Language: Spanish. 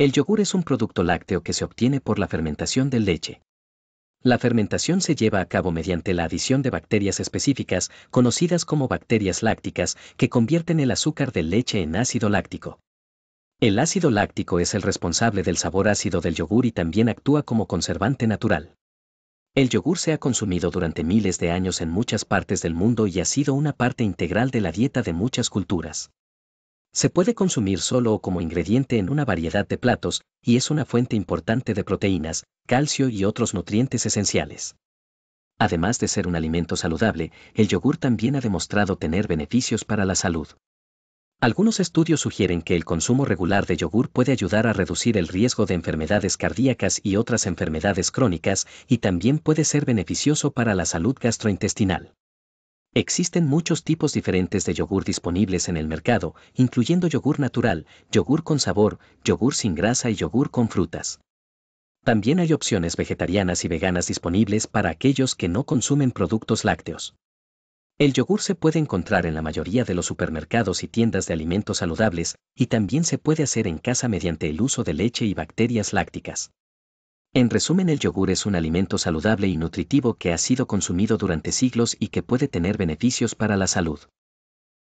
El yogur es un producto lácteo que se obtiene por la fermentación de leche. La fermentación se lleva a cabo mediante la adición de bacterias específicas, conocidas como bacterias lácticas, que convierten el azúcar de leche en ácido láctico. El ácido láctico es el responsable del sabor ácido del yogur y también actúa como conservante natural. El yogur se ha consumido durante miles de años en muchas partes del mundo y ha sido una parte integral de la dieta de muchas culturas. Se puede consumir solo o como ingrediente en una variedad de platos, y es una fuente importante de proteínas, calcio y otros nutrientes esenciales. Además de ser un alimento saludable, el yogur también ha demostrado tener beneficios para la salud. Algunos estudios sugieren que el consumo regular de yogur puede ayudar a reducir el riesgo de enfermedades cardíacas y otras enfermedades crónicas y también puede ser beneficioso para la salud gastrointestinal. Existen muchos tipos diferentes de yogur disponibles en el mercado, incluyendo yogur natural, yogur con sabor, yogur sin grasa y yogur con frutas. También hay opciones vegetarianas y veganas disponibles para aquellos que no consumen productos lácteos. El yogur se puede encontrar en la mayoría de los supermercados y tiendas de alimentos saludables, y también se puede hacer en casa mediante el uso de leche y bacterias lácticas. En resumen, el yogur es un alimento saludable y nutritivo que ha sido consumido durante siglos y que puede tener beneficios para la salud.